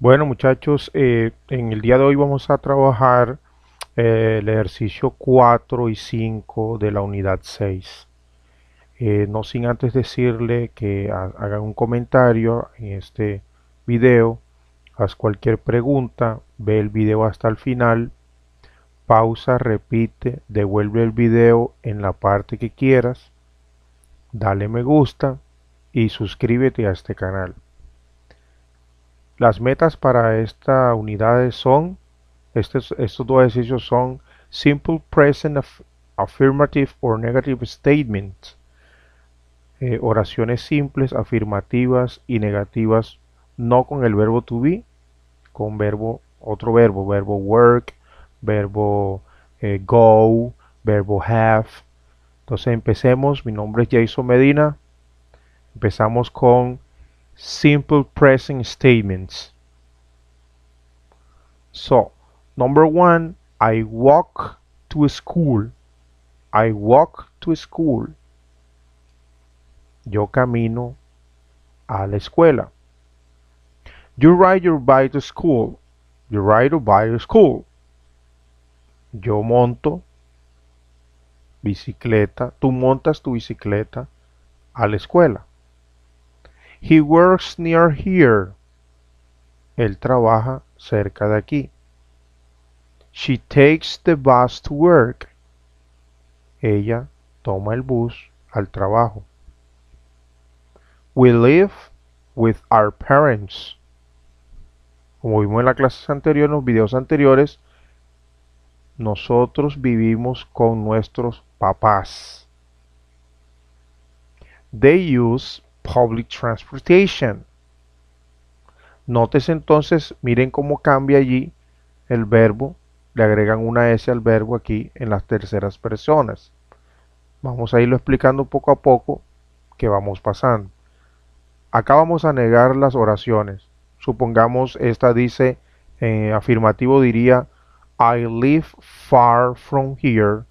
Bueno muchachos, eh, en el día de hoy vamos a trabajar eh, el ejercicio 4 y 5 de la unidad 6. Eh, no sin antes decirle que hagan un comentario en este video, haz cualquier pregunta, ve el video hasta el final, pausa, repite, devuelve el video en la parte que quieras, dale me gusta y suscríbete a este canal. Las metas para esta unidad son, estos, dos ejercicios son Simple Present Affirmative or Negative Statements, eh, oraciones simples, afirmativas y negativas, no con el verbo to be, con verbo, otro verbo, verbo work, verbo eh, go, verbo have. Entonces empecemos, mi nombre es Jason Medina, empezamos con simple pressing statements. So, number one, I walk to school. I walk to school. Yo camino a la escuela. You ride your bike to school. You ride your bike to school. Yo monto bicicleta. Tú montas tu bicicleta a la escuela. He works near here. Él trabaja cerca de aquí. She takes the bus to work. Ella toma el bus al trabajo. We live with our parents. Como vimos en la clase anterior, en los videos anteriores, nosotros vivimos con nuestros papás. They use public transportation. Nótese entonces, miren cómo cambia allí el verbo. Le agregan una S al verbo aquí en las terceras personas. Vamos a irlo explicando poco a poco que vamos pasando. Acá vamos a negar las oraciones. Supongamos esta dice, eh, afirmativo diría, I live far from here.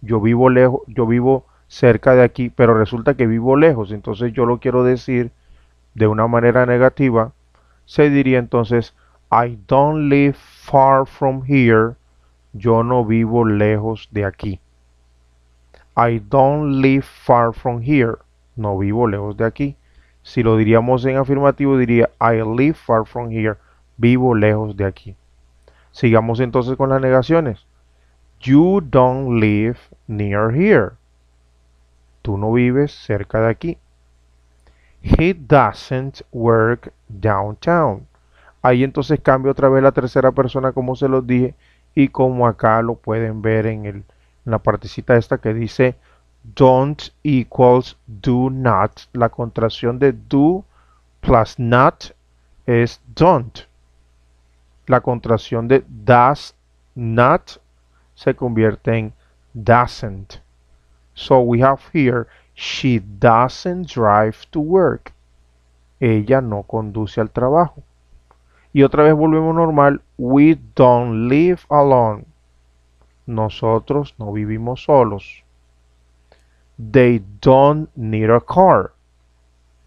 Yo vivo lejos, yo vivo cerca de aquí, pero resulta que vivo lejos, entonces yo lo quiero decir de una manera negativa, se diría entonces, I don't live far from here, yo no vivo lejos de aquí. I don't live far from here, no vivo lejos de aquí. Si lo diríamos en afirmativo, diría, I live far from here, vivo lejos de aquí. Sigamos entonces con las negaciones. You don't live near here Tú no vives cerca de aquí. He doesn't work downtown. Ahí entonces cambia otra vez la tercera persona como se los dije y como acá lo pueden ver en, la partecita esta que dice don't equals do not. La contracción de do plus not es don't. La contracción de does not se convierte en doesn't. So we have here, she doesn't drive to work. Ella no conduce al trabajo. Y otra vez volvemos normal, we don't live alone. Nosotros no vivimos solos. They don't need a car.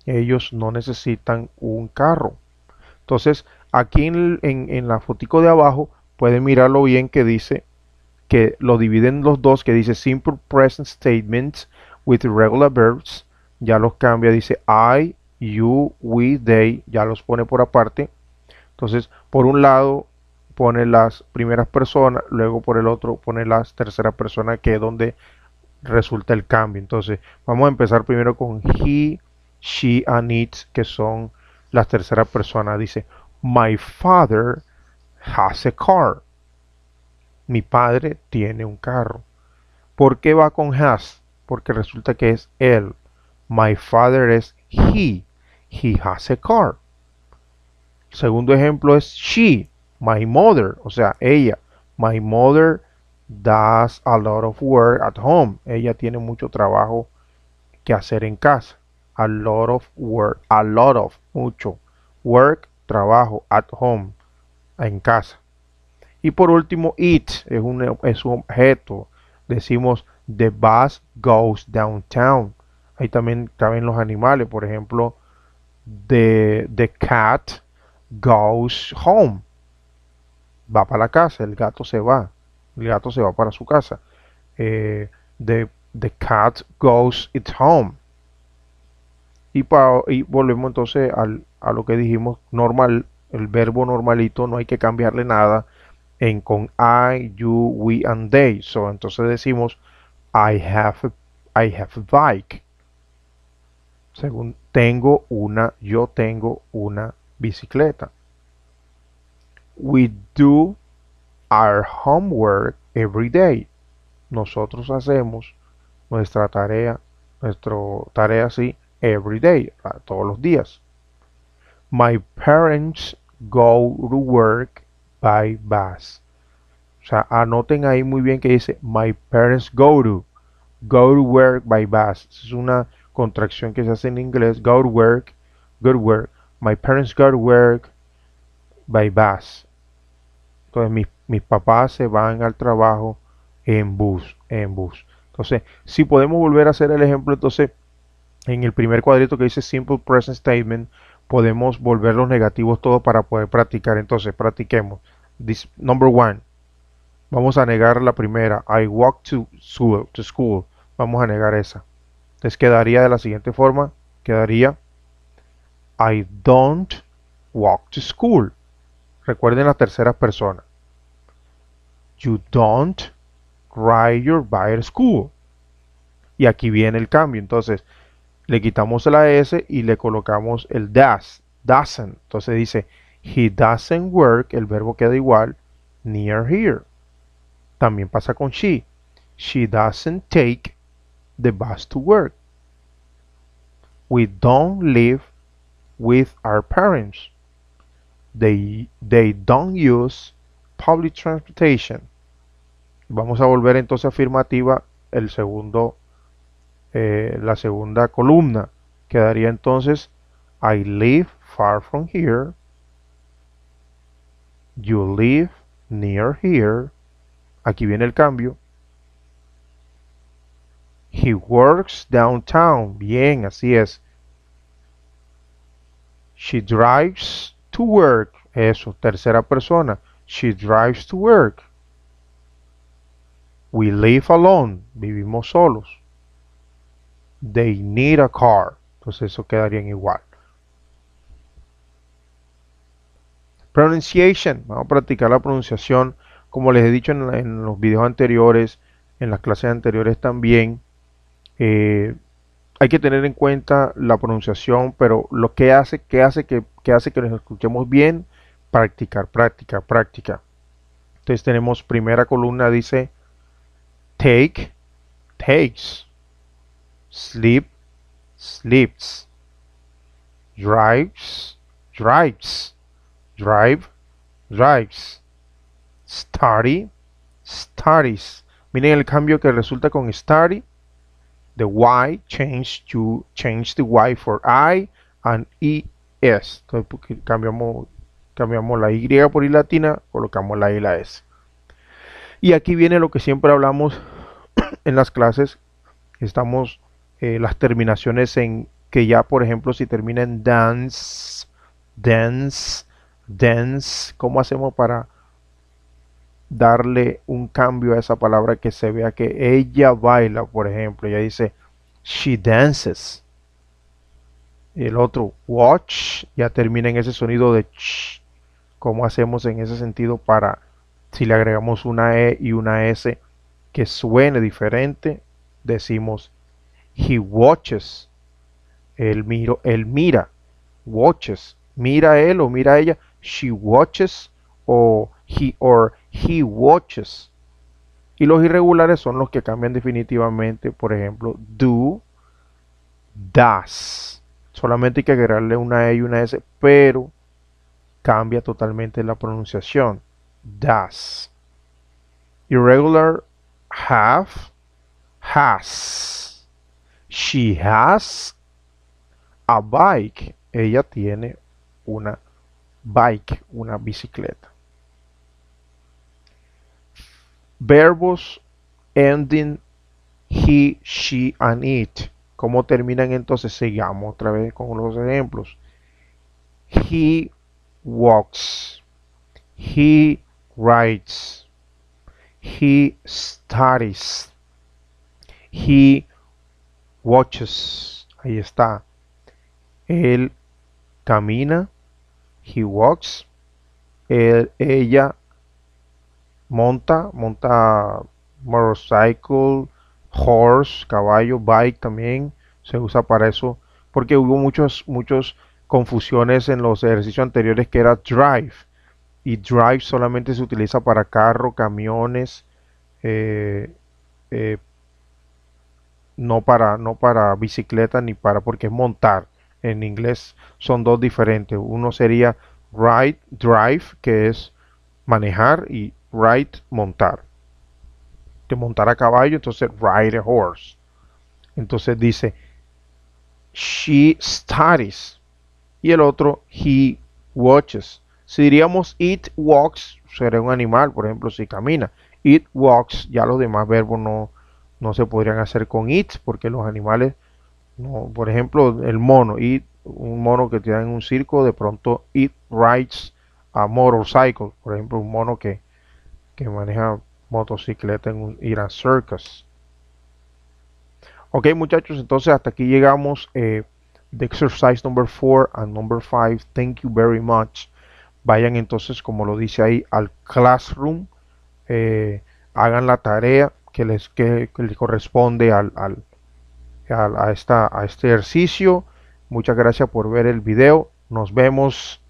Ellos no necesitan un carro. Entonces, aquí en, en, la fotico de abajo, pueden mirarlo bien que dice que lo dividen los dos, que dice Simple Present Statements with regular Verbs, ya los cambia, dice I, you, we, they, ya los pone por aparte. Entonces, por un lado pone las primeras personas, luego por el otro pone las terceras personas, que es donde resulta el cambio. Entonces, vamos a empezar primero con he, she, and it, que son las terceras personas. Dice, my father has a car mi padre tiene un carro. ¿Por qué va con has? Porque resulta que es él. My father es he. He has a car. segundo ejemplo es she. My mother, o sea, ella. My mother does a lot of work at home. Ella tiene mucho trabajo que hacer en casa. A lot of work. A lot of, mucho. Work, trabajo, at home, en casa. Y por último, it es un, objeto. Decimos, the bus goes downtown. Ahí también caben los animales. Por ejemplo, the, the cat goes home. Va para la casa. El gato se va. El gato se va para su casa. Eh, the, cat goes its home. Y, y, volvemos entonces a lo que dijimos normal, el verbo normalito, no hay que cambiarle nada, en con I, you, we and they. So, entonces decimos I have a, I have bike. Según tengo una, yo tengo una bicicleta. We do our homework every day. Nosotros hacemos nuestra tarea, nuestro tarea así, every day, ah, todos los días. My parents go to work by bus. O sea, anoten ahí muy bien que dice my parents go to. Go to work by bus. Es una contracción que se hace en inglés. Go to work. Go to work. My parents go to work by bus. Entonces mis, mis papás se van al trabajo en bus. En bus. Entonces, si podemos volver a hacer el ejemplo, entonces en el primer cuadrito que dice Simple Present Statement, podemos volver los negativos todos para poder practicar. Entonces, practiquemos. number one. Vamos a negar la primera. I walk to school, Vamos a negar esa. Entonces quedaría de la siguiente forma. Quedaría I don't walk to school. Recuerden la tercera persona. You don't ride your bike to school. Y aquí viene el cambio. Entonces, le quitamos la S y le colocamos el das doesn't. Entonces dice, he doesn't work, el verbo queda igual, near here. También pasa con she. She doesn't take the bus to work. We don't live with our parents. They, they don't use public transportation. Vamos a volver entonces afirmativa el segundo eh, la segunda columna. Quedaría entonces, I live far from here. You live near here. Aquí viene el cambio. He works downtown. Bien, así es. She drives to work. Eso, tercera persona. She drives to work. We live alone. Vivimos solos. They need a car. Entonces eso quedaría igual. Pronunciation. Vamos a practicar la pronunciación. Como les he dicho en, los videos anteriores, en las clases anteriores también, eh, hay que tener en cuenta la pronunciación, pero lo que hace, que hace que, que hace que nos escuchemos bien, practicar, práctica, práctica. Entonces tenemos primera columna, dice take, takes sleep, sleeps, drives, drives, drive, drives, study, studies. Miren el cambio que resulta con study. The Y change to change the Y for I and ES. Entonces pues, cambiamos, cambiamos la Y por I latina, colocamos la I e y la S. Y aquí viene lo que siempre hablamos en las clases. Estamos eh, las terminaciones en que ya, por ejemplo, si termina en dance, dance, dance, ¿cómo hacemos para darle un cambio a esa palabra que se vea que ella baila, por ejemplo? ya dice, she dances. El otro, watch, ya termina en ese sonido de ch. ¿Cómo hacemos en ese sentido para, si le agregamos una E y una S que suene diferente, decimos He watches. Él, miro, el mira. Watches. Mira él o mira ella. She watches o he or he watches. Y los irregulares son los que cambian definitivamente. Por ejemplo, do, das. Solamente hay que agregarle una E y una S, pero cambia totalmente la pronunciación. Das. Irregular have, has. She has a bike. Ella tiene una bike, una bicicleta. Verbos ending he, she and it. ¿Cómo terminan entonces? seguimos otra vez con los ejemplos. He walks. He writes. He studies. He watches. Ahí está. Él camina. He walks. ella monta. Monta motorcycle, horse, caballo, bike también. Se usa para eso. Porque hubo muchas, muchos confusiones en los ejercicios anteriores que era drive. Y drive solamente se utiliza para carro, camiones, eh, eh no para, no para bicicleta ni para, porque es montar. En inglés son dos diferentes. Uno sería ride, drive, que es manejar, y ride, montar. De montar a caballo, entonces ride a horse. Entonces dice, she studies. Y el otro, he watches. Si diríamos it walks, sería un animal, por ejemplo, si camina. It walks, ya los demás verbos no, no se podrían hacer con it porque los animales, no, por ejemplo, el mono, y un mono que tiene en un circo, de pronto it rides a motorcycle, por ejemplo, un mono que, que maneja motocicleta en un ir a circus. Ok, muchachos, entonces hasta aquí llegamos. Eh, de the exercise number four and number five Thank you very much. Vayan entonces, como lo dice ahí, al classroom. Eh, hagan la tarea que les que, le corresponde al, al, a, esta, a este ejercicio. Muchas gracias por ver el video. Nos vemos